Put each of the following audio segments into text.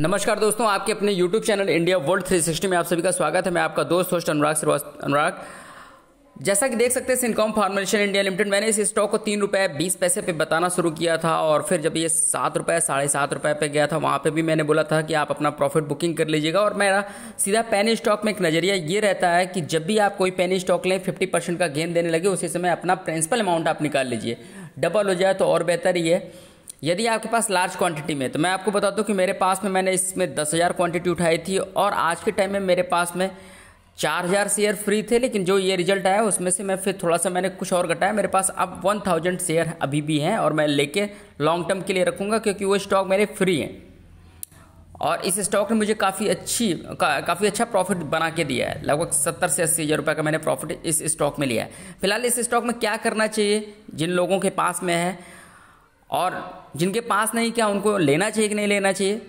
नमस्कार दोस्तों आपके अपने YouTube चैनल इंडिया वर्ल्ड 360 में आप सभी का स्वागत है मैं आपका दोस्त होस्ट अनुराग श्रीवास्तव अनुराग जैसा कि देख सकते हैं सिनकॉम फार्मेशन इंडिया लिमिटेड मैंने इस स्टॉक को तीन रुपये बीस पैसे पे बताना शुरू किया था और फिर जब ये सात रुपये साढ़े सात रुपये पे गया था वहाँ पे भी मैंने बोला था कि आप अपना प्रॉफिट बुकिंग कर लीजिएगा और मेरा सीधा पैनी स्टॉक में एक नज़रिया ये रहता है कि जब भी आप कोई पैनी स्टॉक लें फिफ्टी परसेंट का गेन देने लगे उसी समय अपना प्रिंसिपल अमाउंट आप निकाल लीजिए डबल हो जाए तो और बेहतर ही है यदि आपके पास लार्ज क्वांटिटी में तो मैं आपको बता दूं कि मेरे पास में मैंने इसमें दस हज़ार क्वान्टिटी उठाई थी और आज के टाइम में मेरे पास में चार हज़ार शेयर फ्री थे लेकिन जो ये रिजल्ट आया उसमें से मैं फिर थोड़ा सा मैंने कुछ और घटाया मेरे पास अब वन थाउजेंड शेयर अभी भी हैं और मैं लेके लॉन्ग टर्म के लिए रखूँगा क्योंकि वो स्टॉक मेरे फ्री हैं और इस स्टॉक ने मुझे काफ़ी अच्छी का, काफ़ी अच्छा प्रॉफिट बना के दिया है लगभग सत्तर से अस्सी हज़ार रुपये का मैंने प्रॉफिट इस स्टॉक में लिया है फिलहाल इस स्टॉक में क्या करना चाहिए जिन लोगों के पास में है और जिनके पास नहीं क्या उनको लेना चाहिए कि नहीं लेना चाहिए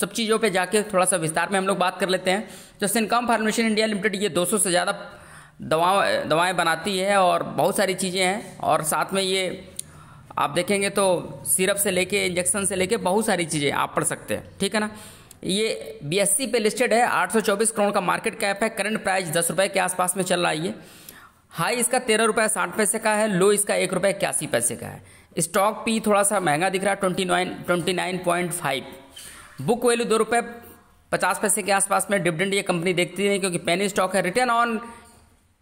सब चीज़ों पे जाके थोड़ा सा विस्तार में हम लोग बात कर लेते हैं तो सिनकॉम फार्मेशन इंडिया लिमिटेड ये 200 से ज़्यादा दवा दवाएँ बनाती है और बहुत सारी चीज़ें हैं और साथ में ये आप देखेंगे तो सिरप से लेके इंजेक्शन से लेके बहुत सारी चीज़ें आप पढ़ सकते हैं ठीक है ना ये सी पे लिस्टेड है चौबीस करोड़ का मार्केट कैप है करंट प्राइस दस रुपये के आसपास में चल रहा है ये हाई इसका तेरह रुपये साठ पैसे का है लो इसका एक रुपये इक्यासी पैसे का है स्टॉक पी थोड़ा सा महंगा दिख रहा है twenty nine twenty nine point five book value दो रुपये पचास पैसे के आसपास में डिविडेंड ये कंपनी देखती है क्योंकि पेनी स्टॉक है रिटर्न ऑन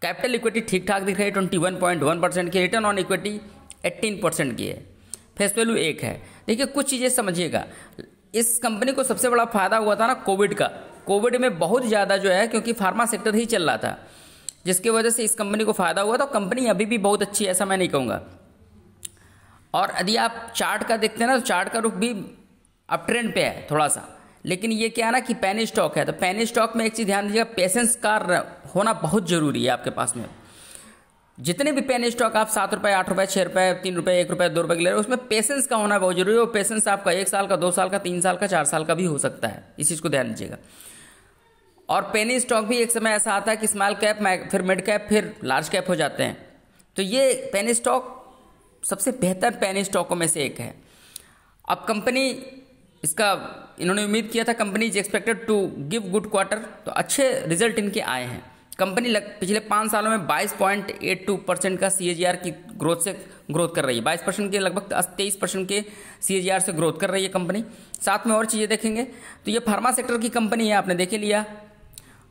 कैपिटल इक्विटी ठीक ठाक दिख रही है twenty one point one percent की return on equity eighteen percent की है फेस वैल्यू एक है देखिए कुछ चीज़ें समझिएगा इस कंपनी को सबसे बड़ा फायदा हुआ था ना कोविड का कोविड में बहुत ज़्यादा जो है क्योंकि फार्मा सेक्टर ही चल रहा था जिसकी वजह से इस कंपनी को फ़ायदा हुआ तो कंपनी अभी भी बहुत अच्छी है ऐसा मैं नहीं कहूँगा और यदि आप चार्ट का देखते हैं ना तो चार्ट का रुख भी अप ट्रेंड पे है थोड़ा सा लेकिन ये क्या है ना कि पैनी स्टॉक है तो पैनी स्टॉक में एक चीज़ ध्यान दीजिएगा पेशेंस का होना बहुत ज़रूरी है आपके पास में जितने भी पेन स्टॉक आप सात रुपये आठ रुपये छः रुपये तीन रुपये एक रुपये दो रुपये के ले रहे हो उसमें पेशेंस का होना बहुत जरूरी है और पेशेंस आपका एक साल का दो साल का तीन साल का चार साल का भी हो सकता है इस चीज़ को ध्यान दीजिएगा और पेनी स्टॉक भी एक समय ऐसा आता है कि स्मॉल कैप फिर मिड कैप फिर लार्ज कैप हो जाते हैं तो ये पेनी स्टॉक सबसे बेहतर पैनी स्टॉकों में से एक है अब कंपनी इसका इन्होंने उम्मीद किया था company is expected to give good quarter तो अच्छे रिजल्ट इनके आए हैं कंपनी पिछले पाँच सालों में 22.82 परसेंट का सी की ग्रोथ से ग्रोथ कर रही है 22 परसेंट के लगभग तेईस परसेंट के सी से ग्रोथ कर रही है कंपनी साथ में और चीज़ें देखेंगे तो ये फार्मा सेक्टर की कंपनी है आपने देखे लिया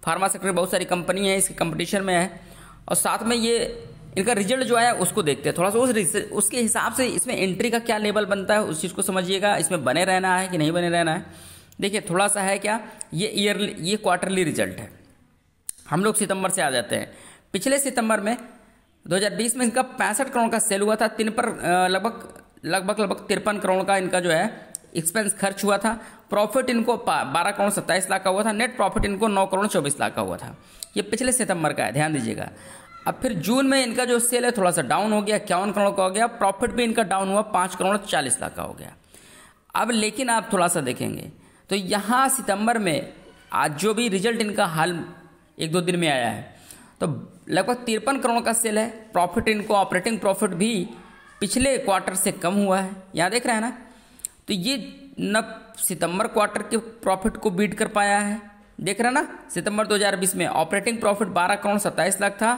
फार्मा सेक्टर बहुत सारी कंपनी है इसके कंपटीशन में है और साथ में ये इनका रिजल्ट जो आया उसको देखते हैं थोड़ा सा उस उसके हिसाब से इसमें एंट्री का क्या लेवल बनता है उस चीज़ को समझिएगा इसमें बने रहना है कि नहीं बने रहना है देखिए थोड़ा सा है क्या ये ईयरली ये क्वार्टरली रिजल्ट है हम लोग सितंबर से आ जाते हैं पिछले सितंबर में 2020 में इनका पैंसठ करोड़ का सेल हुआ था तीन पर लगभग लगभग लगभग तिरपन करोड़ का इनका जो है एक्सपेंस खर्च हुआ था प्रॉफिट इनको बारह करोड़ सत्ताईस लाख का हुआ था नेट प्रॉफिट इनको नौ करोड़ चौबीस लाख का हुआ था ये पिछले सितंबर का है ध्यान दीजिएगा अब फिर जून में इनका जो सेल है थोड़ा सा डाउन हो गया इक्यावन करोड़ का हो गया प्रॉफिट भी इनका डाउन हुआ पाँच करोड़ चालीस लाख का हो गया अब लेकिन आप थोड़ा सा देखेंगे तो यहाँ सितंबर में आज जो भी रिजल्ट इनका हाल एक दो दिन में आया है तो लगभग तिरपन करोड़ का सेल है प्रॉफिट इनको ऑपरेटिंग प्रॉफिट भी पिछले क्वार्टर से कम हुआ है यहाँ देख रहे हैं ना तो ये न सितंबर क्वार्टर के प्रॉफिट को बीट कर पाया है देख रहे ना सितंबर 2020 में ऑपरेटिंग प्रॉफिट 12 करोड़ 27 लाख था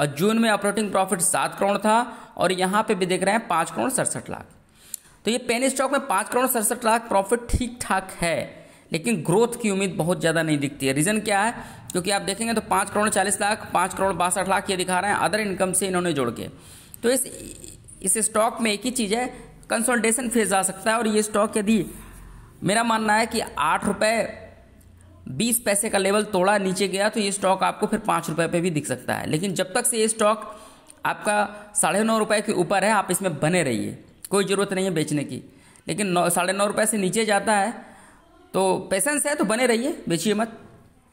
और जून में ऑपरेटिंग प्रॉफिट सात करोड़ था और यहाँ पे भी देख रहे हैं पाँच करोड़ सड़सठ लाख तो ये पेन स्टॉक में पाँच करोड़ सड़सठ लाख प्रॉफिट ठीक ठाक है लेकिन ग्रोथ की उम्मीद बहुत ज़्यादा नहीं दिखती है रीज़न क्या है क्योंकि आप देखेंगे तो पाँच करोड़ चालीस लाख पाँच करोड़ बासठ लाख ये दिखा रहे हैं अदर इनकम से इन्होंने जोड़ के तो इस इस स्टॉक में एक ही चीज़ है कंसोल्टेशन फेज आ सकता है और ये स्टॉक यदि मेरा मानना है कि आठ रुपये बीस पैसे का लेवल थोड़ा नीचे गया तो ये स्टॉक आपको फिर पाँच रुपये पर भी दिख सकता है लेकिन जब तक से ये स्टॉक आपका साढ़े नौ रुपये के ऊपर है आप इसमें बने रहिए कोई ज़रूरत नहीं है बेचने की लेकिन नौ साढ़े नौ रुपये से नीचे जाता है तो पेशेंस है तो बने रहिए बेचिए मत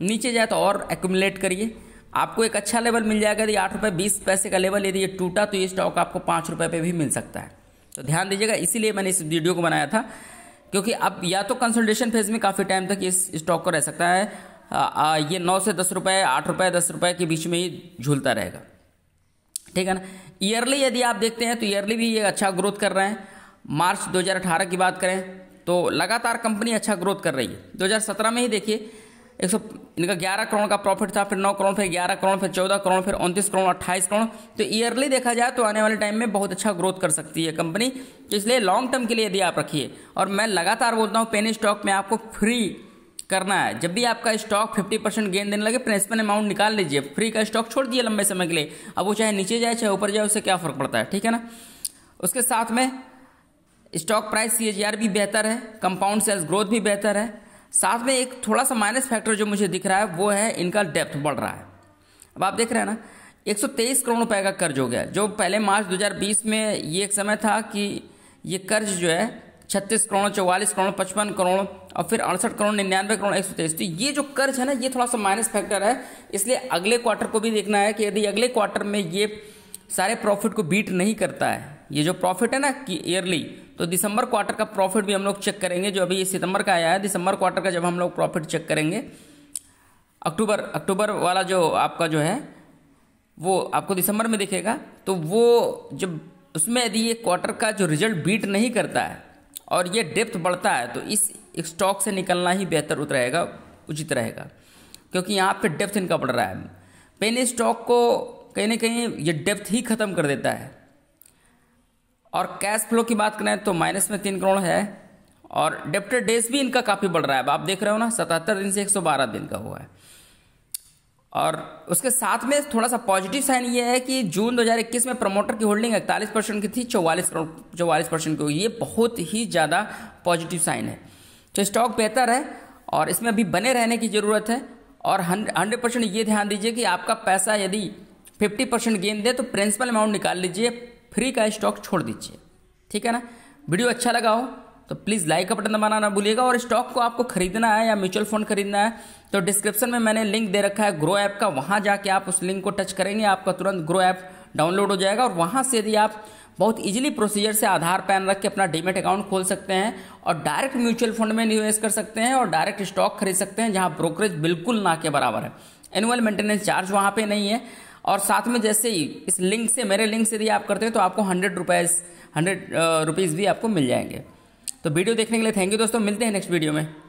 नीचे जाए तो और एकुमलेट करिए आपको एक अच्छा लेवल मिल जाएगा यदि आठ रुपये बीस पैसे का लेवल यदि ये टूटा तो ये स्टॉक आपको पाँच रुपये पर भी मिल सकता है तो ध्यान दीजिएगा इसीलिए मैंने इस वीडियो को बनाया था क्योंकि अब या तो कंसल्टेशन फेज में काफ़ी टाइम तक इस स्टॉक को रह सकता है आ, आ, ये नौ से दस रुपये आठ रुपये दस रुपये के बीच में ही झूलता रहेगा ठीक है ना ईयरली यदि आप देखते हैं तो ईयरली भी ये अच्छा ग्रोथ कर रहे हैं मार्च 2018 की बात करें तो लगातार कंपनी अच्छा ग्रोथ कर रही है 2017 में ही देखिए एक सौ इनका ग्यारह करोड़ का प्रॉफिट था फिर नौ करोड़ फिर ग्यारह करोड़ फिर चौदह करोड़ फिर उनतीस करोड़ अट्ठाईस करोड़ तो ईयरली देखा जाए तो आने वाले टाइम में बहुत अच्छा ग्रोथ कर सकती है कंपनी तो इसलिए लॉन्ग टर्म के लिए यदि आप रखिए और मैं लगातार बोलता हूँ पेनी स्टॉक में आपको फ्री करना है जब भी आपका स्टॉक 50 परसेंट गेन देने लगे प्रिंसिपल अमाउंट निकाल लीजिए फ्री का स्टॉक छोड़ दिए लंबे समय के लिए अब वो चाहे नीचे जाए चाहे ऊपर जाए उससे क्या फर्क पड़ता है ठीक है ना उसके साथ में स्टॉक प्राइस सी भी बेहतर है कंपाउंड सेल्स ग्रोथ भी बेहतर है साथ में एक थोड़ा सा माइनस फैक्टर जो मुझे दिख रहा है वो है इनका डेप्थ बढ़ रहा है अब आप देख रहे हैं ना 123 करोड़ रुपए का कर्ज हो गया जो पहले मार्च 2020 में ये एक समय था कि ये कर्ज जो है 36 करोड़ 44 करोड़ 55 करोड़ और फिर अड़सठ करोड़ निन्यानवे करोड़ एक तो ये जो कर्ज है ना ये थोड़ा सा माइनस फैक्टर है इसलिए अगले क्वार्टर को भी देखना है कि यदि अगले क्वार्टर में ये सारे प्रॉफिट को बीट नहीं करता है ये जो प्रॉफिट है ना कि ईयरली तो दिसंबर क्वार्टर का प्रॉफिट भी हम लोग चेक करेंगे जो अभी ये सितंबर का आया है दिसंबर क्वार्टर का जब हम लोग प्रॉफिट चेक करेंगे अक्टूबर अक्टूबर वाला जो आपका जो है वो आपको दिसंबर में दिखेगा तो वो जब उसमें यदि ये क्वार्टर का जो रिजल्ट बीट नहीं करता है और ये डेप्थ बढ़ता है तो इस स्टॉक से निकलना ही बेहतर रहेगा उचित रहेगा क्योंकि यहाँ पे डेप्थ इनका बढ़ रहा है पेनी स्टॉक को कहीं ना कहीं ये डेप्थ ही ख़त्म कर देता है और कैश फ्लो की बात करें तो माइनस में तीन करोड़ है और डेप्टर डेज भी इनका काफ़ी बढ़ रहा है आप देख रहे हो ना सतहत्तर दिन से 112 दिन का हुआ है और उसके साथ में थोड़ा सा पॉजिटिव साइन ये है कि जून 2021 में प्रमोटर की होल्डिंग इकतालीस परसेंट की थी चौवालीस करोड़ चौवालीस परसेंट की हुई ये बहुत ही ज़्यादा पॉजिटिव साइन है तो स्टॉक बेहतर है और इसमें अभी बने रहने की ज़रूरत है और हंड्रेड परसेंट ये ध्यान दीजिए कि आपका पैसा यदि फिफ्टी परसेंट गेन दे तो प्रिंसिपल अमाउंट निकाल लीजिए फ्री का स्टॉक छोड़ दीजिए ठीक है ना वीडियो अच्छा लगा हो तो प्लीज़ लाइक का बटन दबाना ना भूलिएगा और स्टॉक को आपको खरीदना है या म्यूचुअल फंड खरीदना है तो डिस्क्रिप्शन में मैंने लिंक दे रखा है ग्रो ऐप का वहाँ जाके आप उस लिंक को टच करेंगे आपका तुरंत ग्रो ऐप डाउनलोड हो जाएगा और वहाँ से यदि आप बहुत इजीली प्रोसीजर से आधार पैन रख के अपना डीमेट अकाउंट खोल सकते हैं और डायरेक्ट म्यूचुअल फंड में निवेश कर सकते हैं और डायरेक्ट स्टॉक खरीद सकते हैं जहाँ ब्रोकरेज बिल्कुल ना के बराबर है एनुअल मेंटेनेंस चार्ज वहाँ पर नहीं है और साथ में जैसे ही इस लिंक से मेरे लिंक से यदि आप करते हैं तो आपको हंड्रेड रुपीज़ हंड्रेड रुपीज़ भी आपको मिल जाएंगे तो वीडियो देखने के लिए थैंक यू दोस्तों मिलते हैं नेक्स्ट वीडियो में